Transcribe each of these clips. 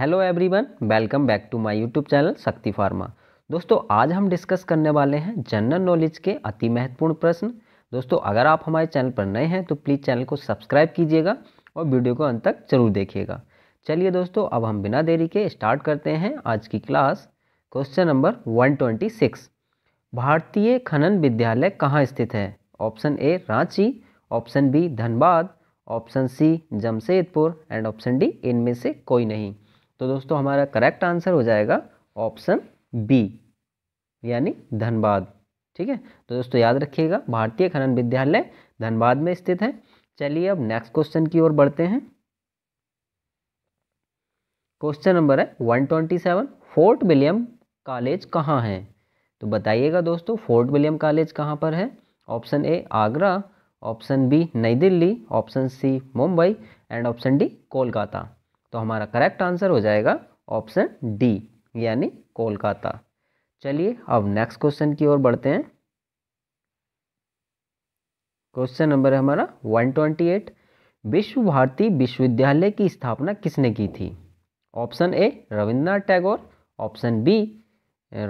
hello everyone welcome back to my YouTube channel Shakti pharma दोस्तों आज हम डिस्कस करने वाले हैं जनरल नॉलेज के अति महत्वपूर्ण प्रश्न दोस्तों अगर आप हमारे चैनल पर नए हैं तो प्लीज़ चैनल को सब्सक्राइब कीजिएगा और वीडियो को अंत तक जरूर देखिएगा चलिए दोस्तों अब हम बिना देरी के स्टार्ट करते हैं आज की क्लास क्वेश्चन नंबर वन भारतीय खनन विद्यालय कहाँ स्थित है option A Ranchi option B Dhanbad option C Jamshedpur and option D इनमें से कोई नहीं तो दोस्तों हमारा करेक्ट आंसर हो जाएगा ऑप्शन बी यानी धनबाद ठीक है तो दोस्तों याद रखिएगा भारतीय खनन विद्यालय धनबाद में स्थित है चलिए अब नेक्स्ट क्वेश्चन की ओर बढ़ते हैं क्वेश्चन नंबर है one twenty seven Fort William college कहाँ है तो बताइएगा दोस्तों फोर्ट विलियम कॉलेज कहाँ पर है option A Agra option B नई Delhi option C Mumbai and option D Kolkata तो हमारा करेक्ट आंसर हो जाएगा ऑप्शन डी यानी कोलकाता चलिए अब नेक्स्ट क्वेश्चन की ओर बढ़ते हैं क्वेश्चन नंबर है हमारा 128 विश्व भारती विश्वविद्यालय की स्थापना किसने की थी option A Rabindranath Tagore option B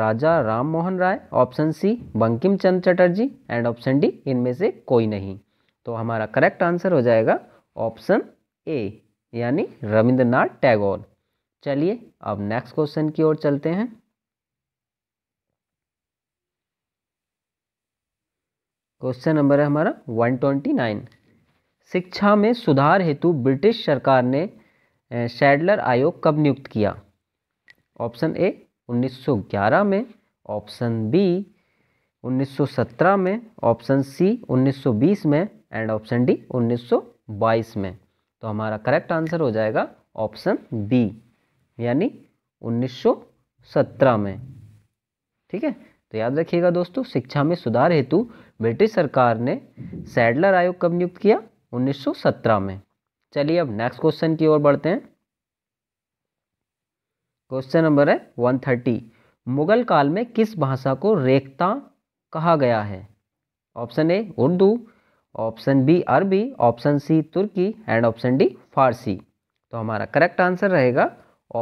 Raja Ram Mohan Roy option C Bankim Chand Chatterjee and option D इनमें से कोई नहीं तो हमारा करेक्ट आंसर हो जाएगा ऑप्शन ए यानी रविंद्रनाथ टैगोर चलिए अब नेक्स्ट क्वेश्चन की ओर चलते हैं क्वेश्चन नंबर है हमारा वन ट्वेंटी नाइन शिक्षा में सुधार हेतु ब्रिटिश सरकार ने शैडलर आयोग कब नियुक्त किया ऑप्शन ए 1911 में ऑप्शन बी 1917 में ऑप्शन सी 1920 में एंड ऑप्शन डी 1922 में तो हमारा करेक्ट आंसर हो जाएगा ऑप्शन बी यानी 1917 में ठीक है तो याद रखिएगा दोस्तों शिक्षा में सुधार हेतु ब्रिटिश सरकार ने सैडलर आयोग कब नियुक्त किया 1917 में चलिए अब नेक्स्ट क्वेश्चन की ओर बढ़ते हैं क्वेश्चन नंबर है 130 मुगल काल में किस भाषा को रेखता कहा गया है option A Urdu option B Arabi option C Turki and option D Farsi तो हमारा करेक्ट आंसर रहेगा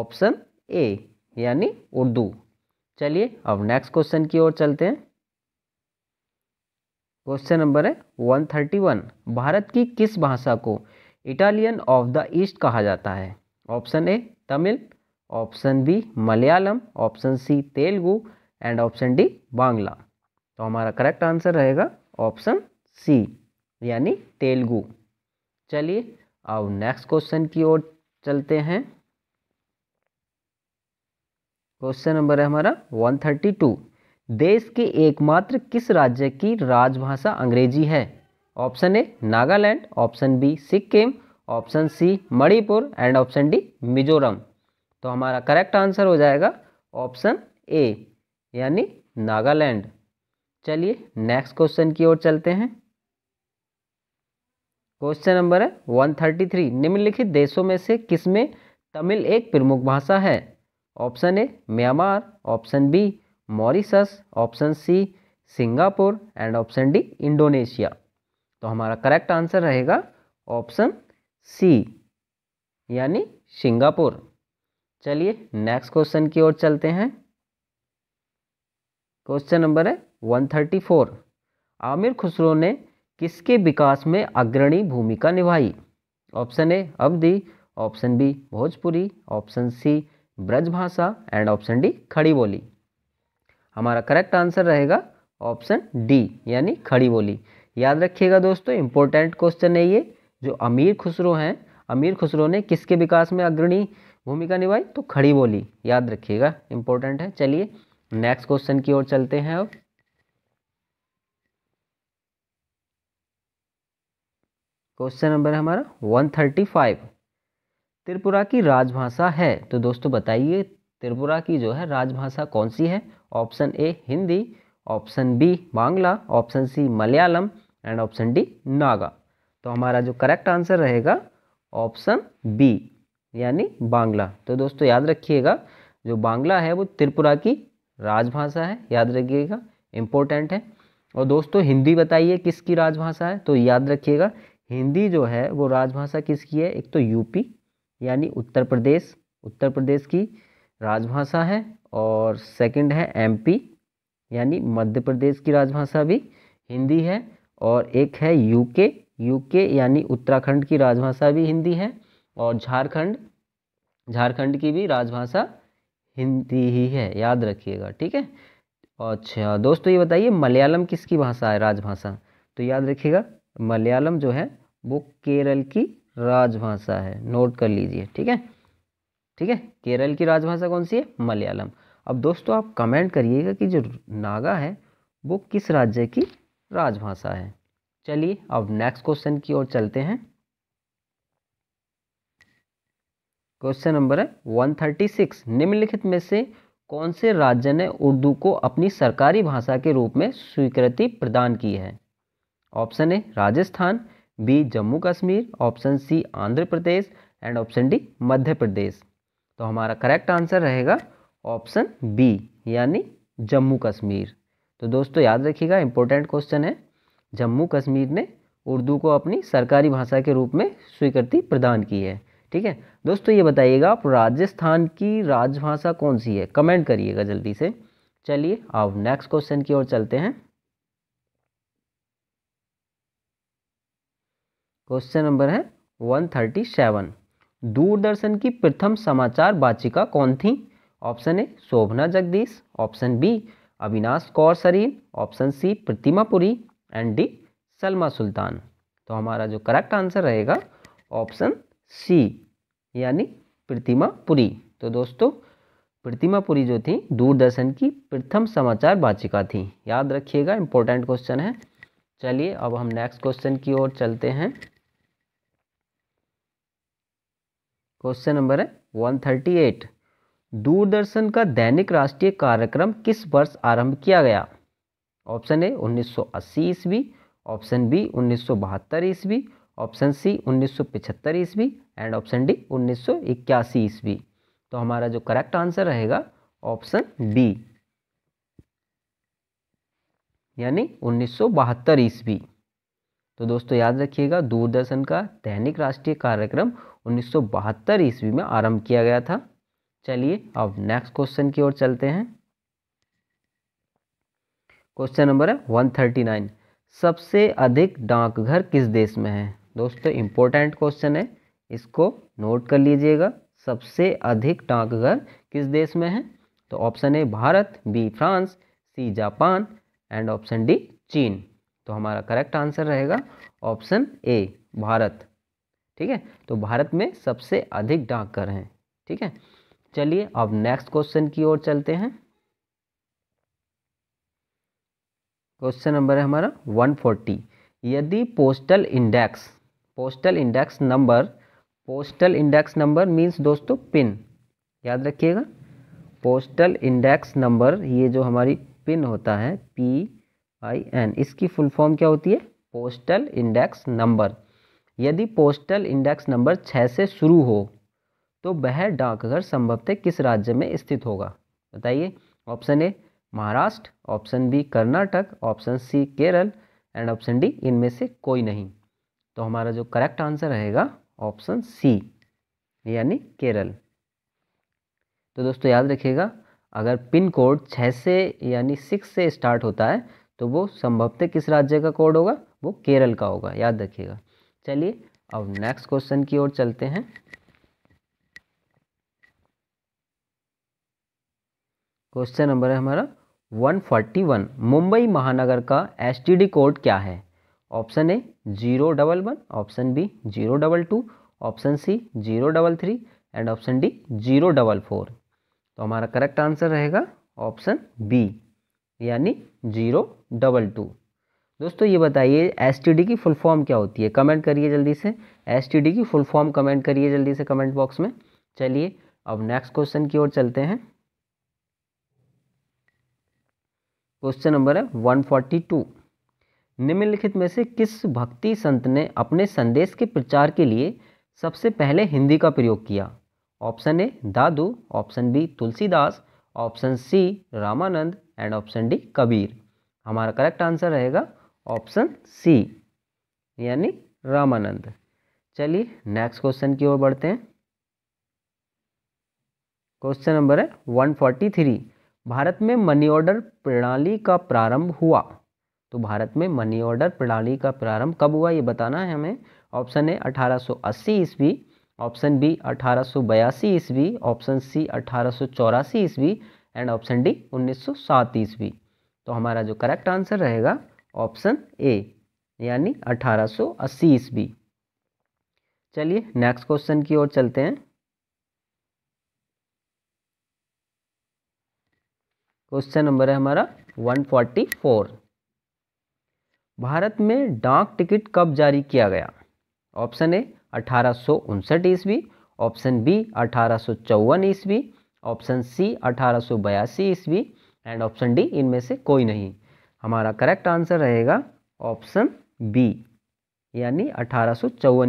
ऑप्शन ए यानी उर्दू चलिए अब नेक्स्ट क्वेश्चन की ओर चलते हैं क्वेश्चन नंबर है 131 भारत की किस भाषा को इटालियन ऑफ द ईस्ट कहा जाता है option A Tamil option B Malayalam option C Telugu and option D Bangla तो हमारा करेक्ट आंसर रहेगा ऑप्शन सी यानी तेलुगु चलिए अब नेक्स्ट क्वेश्चन की ओर चलते हैं क्वेश्चन नंबर है हमारा वन थर्टी टू देश के एकमात्र किस राज्य की राजभाषा अंग्रेजी है option A Nagaland option B Sikkim option C Manipur and option D Mizoram तो हमारा करेक्ट आंसर हो जाएगा ऑप्शन ए यानी नागालैंड चलिए नेक्स्ट क्वेश्चन की ओर चलते हैं क्वेश्चन नंबर है थ्री निम्नलिखित देशों में से किस में तमिल एक प्रमुख भाषा है option A Myanmar option B Mauritius option C Singapore and option D Indonesia तो हमारा करेक्ट आंसर रहेगा ऑप्शन सी यानी सिंगापुर चलिए नेक्स्ट क्वेश्चन की ओर चलते हैं क्वेश्चन नंबर है one thirty four Amir Khusro ने किसके विकास में अग्रणी भूमिका निभाई option A Awadhi option B Bhojpuri option C Brajbhasha and option D Khadi Boli हमारा करेक्ट आंसर रहेगा ऑप्शन डी यानी खड़ी बोली याद रखिएगा दोस्तों इम्पोर्टेंट क्वेश्चन है ये जो अमीर खुसरो हैं अमीर खुसरो ने किसके विकास में अग्रणी भूमिका निभाई तो खड़ी बोली याद रखिएगा इंपॉर्टेंट है चलिए नेक्स्ट क्वेश्चन की ओर चलते हैं अब क्वेश्चन नंबर हमारा वन थर्टी फाइव त्रिपुरा की राजभाषा है तो दोस्तों बताइए त्रिपुरा की जो है राजभाषा कौन सी है option A Hindi option B Bangla option C Malayalam and option D Naga तो हमारा जो करेक्ट आंसर रहेगा ऑप्शन बी यानी बांग्ला तो दोस्तों याद रखिएगा जो बांग्ला है वो त्रिपुरा की राजभाषा है याद रखिएगा इम्पोर्टेंट है और दोस्तों हिंदी बताइए किसकी राजभाषा है तो याद रखिएगा हिंदी जो है वो राजभाषा किसकी है एक तो यूपी यानी उत्तर प्रदेश उत्तर प्रदेश की राजभाषा है और सेकंड है एमपी यानी मध्य प्रदेश की राजभाषा भी हिंदी है और एक है यूके यूके यानी उत्तराखंड की राजभाषा भी हिंदी है और झारखंड झारखंड की भी राजभाषा हिंदी ही है याद रखिएगा ठीक है अच्छा दोस्तों ये बताइए मलयालम किसकी भाषा है राजभाषा तो याद रखिएगा मलयालम जो है वो केरल की राजभाषा है नोट कर लीजिए ठीक है ठीक है केरल की राजभाषा कौन सी है मलयालम अब दोस्तों आप कमेंट करिएगा कि जो नागा है वो किस राज्य की राजभाषा है चलिए अब नेक्स्ट क्वेश्चन की ओर चलते हैं क्वेश्चन नंबर है वन थर्टी सिक्स निम्नलिखित में से कौन से राज्य ने उर्दू को अपनी सरकारी भाषा के रूप में स्वीकृति प्रदान की है option A Rajasthan B Jammu Kashmir option C Andhra Pradesh and option D Madhya Pradesh तो हमारा करेक्ट आंसर रहेगा ऑप्शन बी यानी जम्मू कश्मीर तो दोस्तों याद रखिएगा इंपॉर्टेंट क्वेश्चन है जम्मू कश्मीर ने उर्दू को अपनी सरकारी भाषा के रूप में स्वीकृति प्रदान की है ठीक है दोस्तों ये बताइएगा आप राजस्थान की राजभाषा कौन सी है कमेंट करिएगा जल्दी से चलिए अब नेक्स्ट क्वेश्चन की ओर चलते हैं क्वेश्चन नंबर है वन थर्टी सेवन दूरदर्शन की प्रथम समाचार बाचिका कौन थी option A Shobhana Jagdish option B Avinash Kaur Sareen option C Pratima Puri and D Salma Sultan तो हमारा जो करेक्ट आंसर रहेगा ऑप्शन सी यानी प्रतिमा पुरी तो दोस्तों प्रतिमा पुरी जो थी दूरदर्शन की प्रथम समाचार बाचिका थी याद रखिएगा इंपॉर्टेंट क्वेश्चन है चलिए अब हम नेक्स्ट क्वेश्चन की ओर चलते हैं क्वेश्चन नंबर है एट दूरदर्शन का दैनिक राष्ट्रीय कार्यक्रम किस वर्ष आरंभ किया गया ऑप्शन ए 1980 ईस्वी ऑप्शन बी 1972 ईस्वी ऑप्शन सी 1975 ईस्वी एंड ऑप्शन डी 1981 ईस्वी तो हमारा जो करेक्ट आंसर रहेगा ऑप्शन डी यानी 1972 ईस्वी तो दोस्तों याद रखिएगा दूरदर्शन का दैनिक राष्ट्रीय कार्यक्रम उन्नीस ईस्वी में आरंभ किया गया था चलिए अब नेक्स्ट क्वेश्चन की ओर चलते हैं क्वेश्चन नंबर है नाइन सबसे अधिक डाकघर किस देश में है दोस्तों इम्पोर्टेंट क्वेश्चन है इसको नोट कर लीजिएगा सबसे अधिक डाकघर किस देश में है तो option A Bharat B France C Japan and option D चीन तो हमारा करेक्ट आंसर रहेगा ऑप्शन ए भारत ठीक है तो भारत में सबसे अधिक डाकघर हैं ठीक है चलिए अब नेक्स्ट क्वेश्चन की ओर चलते हैं क्वेश्चन नंबर है हमारा 140 यदि postal index postal index number postal index number means दोस्तों पिन याद रखिएगा पोस्टल इंडेक्स नंबर ये जो हमारी पिन होता है पी आई एन इसकी फुल फॉर्म क्या होती है पोस्टल इंडेक्स नंबर यदि पोस्टल इंडेक्स नंबर छः से शुरू हो तो वह डाकघर संभवतः किस राज्य में स्थित होगा बताइए option A Maharashtra option B Karnataka option C Kerala and option D इनमें से कोई नहीं तो हमारा जो करेक्ट आंसर रहेगा ऑप्शन सी यानी केरल तो दोस्तों याद रखिएगा अगर पिन कोड छः से यानी सिक्स से स्टार्ट होता है तो वो संभवतः किस राज्य का कोड होगा वो केरल का होगा याद रखिएगा चलिए अब नेक्स्ट क्वेश्चन की ओर चलते हैं क्वेश्चन नंबर है हमारा 141 मुंबई महानगर का एसटीडी कोड क्या है option A zero double one option B zero double two option C zero double three and option D zero double four तो हमारा करेक्ट आंसर रहेगा ऑप्शन बी यानी जीरो डबल टू दोस्तों ये बताइए एस की फुल फॉर्म क्या होती है कमेंट करिए जल्दी से एस की फुल फॉर्म कमेंट करिए जल्दी से कमेंट बॉक्स में चलिए अब नेक्स्ट क्वेश्चन की ओर चलते हैं क्वेश्चन नंबर है 142 निम्नलिखित में से किस भक्ति संत ने अपने संदेश के प्रचार के लिए सबसे पहले हिंदी का प्रयोग किया option A Dadu option B Tulsidas option C Ramanand and option D Kabir हमारा करेक्ट आंसर रहेगा ऑप्शन सी यानी रामानंद चलिए नेक्स्ट क्वेश्चन की ओर बढ़ते हैं क्वेश्चन नंबर है वन फोर्टी थ्री भारत में मनी ऑर्डर प्रणाली का प्रारंभ हुआ तो भारत में मनी ऑर्डर प्रणाली का प्रारंभ कब हुआ ये बताना है हमें ऑप्शन ए 1880 ईस्वी ऑप्शन बी 1882 ईस्वी ऑप्शन सी 1884 ईस्वी एंड ऑप्शन डी उन्नीस सौ सात ईस्वी तो हमारा जो करेक्ट आंसर रहेगा ऑप्शन ए यानी 1880 ईस्वी चलिए नेक्स्ट क्वेश्चन की ओर चलते हैं क्वेश्चन नंबर है हमारा 144 भारत में डाक टिकट कब जारी किया गया ऑप्शन ए अठारह ईस्वी ऑप्शन बी अठारह सौ ईस्वी ऑप्शन सी अठारह ईस्वी एंड ऑप्शन डी इनमें से कोई नहीं हमारा करेक्ट आंसर रहेगा ऑप्शन बी यानी अठारह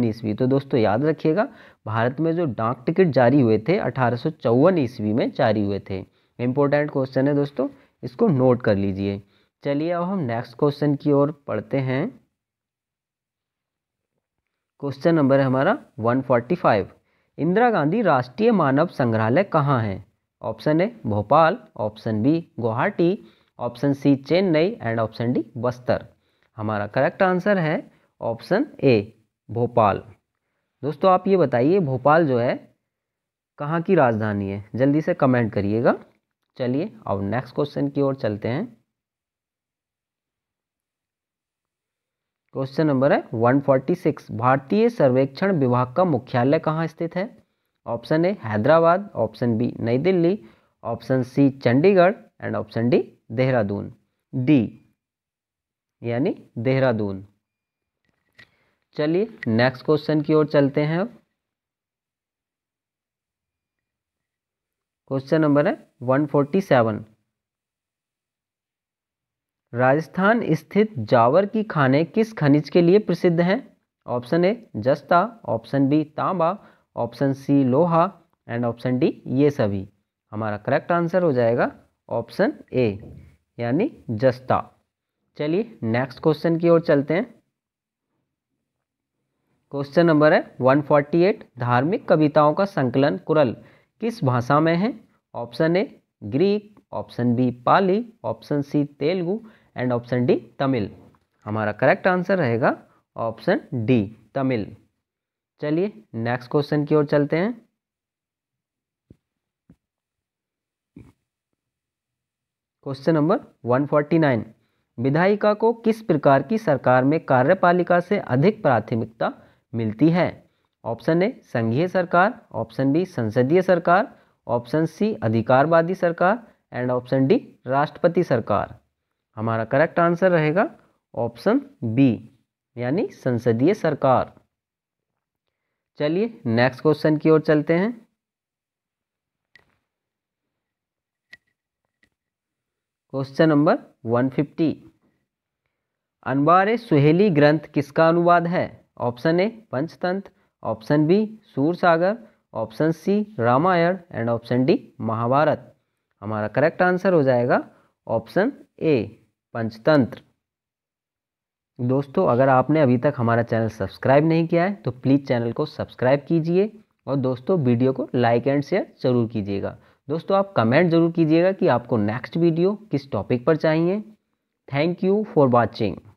ईस्वी तो दोस्तों याद रखिएगा भारत में जो डाक टिकट जारी हुए थे अठारह ईस्वी में जारी हुए थे इम्पोर्टेंट क्वेश्चन है दोस्तों इसको नोट कर लीजिए चलिए अब हम नेक्स्ट क्वेश्चन की ओर पढ़ते हैं क्वेश्चन नंबर है हमारा 145 इंदिरा गांधी राष्ट्रीय मानव संग्रहालय कहाँ है option A Bhopal option B Guwahati option C Chennai and option D Bastar हमारा करेक्ट आंसर है ऑप्शन ए भोपाल दोस्तों आप ये बताइए भोपाल जो है कहाँ की राजधानी है जल्दी से कमेंट करिएगा चलिए अब नेक्स्ट क्वेश्चन की ओर चलते हैं क्वेश्चन नंबर है 146 भारतीय सर्वेक्षण विभाग का मुख्यालय कहाँ स्थित है option A Hyderabad option B नई Delhi option C Chandigarh and option D Dehradun D यानी देहरादून चलिए नेक्स्ट क्वेश्चन की ओर चलते हैं अब क्वेश्चन नंबर है 147 राजस्थान स्थित जावर की खाने किस खनिज के लिए प्रसिद्ध हैं ऑप्शन ए जस्ता ऑप्शन बी तांबा ऑप्शन सी लोहा एंड ऑप्शन डी ये सभी हमारा करेक्ट आंसर हो जाएगा ऑप्शन ए यानी जस्ता चलिए नेक्स्ट क्वेश्चन की ओर चलते हैं क्वेश्चन नंबर है 148 धार्मिक कविताओं का संकलन कुरल किस भाषा में है option A Greek option B Pali option C Telugu and option D Tamil हमारा करेक्ट आंसर रहेगा ऑप्शन डी तमिल चलिए नेक्स्ट क्वेश्चन की ओर चलते हैं क्वेश्चन नंबर 149 विधायिका को किस प्रकार की सरकार में कार्यपालिका से अधिक प्राथमिकता मिलती है ऑप्शन ए संघीय सरकार ऑप्शन बी संसदीय सरकार ऑप्शन सी अधिकारवादी सरकार एंड ऑप्शन डी राष्ट्रपति सरकार हमारा करेक्ट आंसर रहेगा ऑप्शन बी यानी संसदीय सरकार चलिए नेक्स्ट क्वेश्चन की ओर चलते हैं क्वेश्चन नंबर 150 अनबारे सुहेली ग्रंथ किसका अनुवाद है option A Panchatantra option B Sursagar option C Ramayana and option D Mahabharata हमारा करेक्ट आंसर हो जाएगा ऑप्शन ए पंचतंत्र दोस्तों अगर आपने अभी तक हमारा चैनल सब्सक्राइब नहीं किया है तो प्लीज़ चैनल को सब्सक्राइब कीजिए और दोस्तों वीडियो को लाइक एंड शेयर ज़रूर कीजिएगा दोस्तों आप कमेंट ज़रूर कीजिएगा कि आपको नेक्स्ट वीडियो किस टॉपिक पर चाहिए थैंक यू फॉर वॉचिंग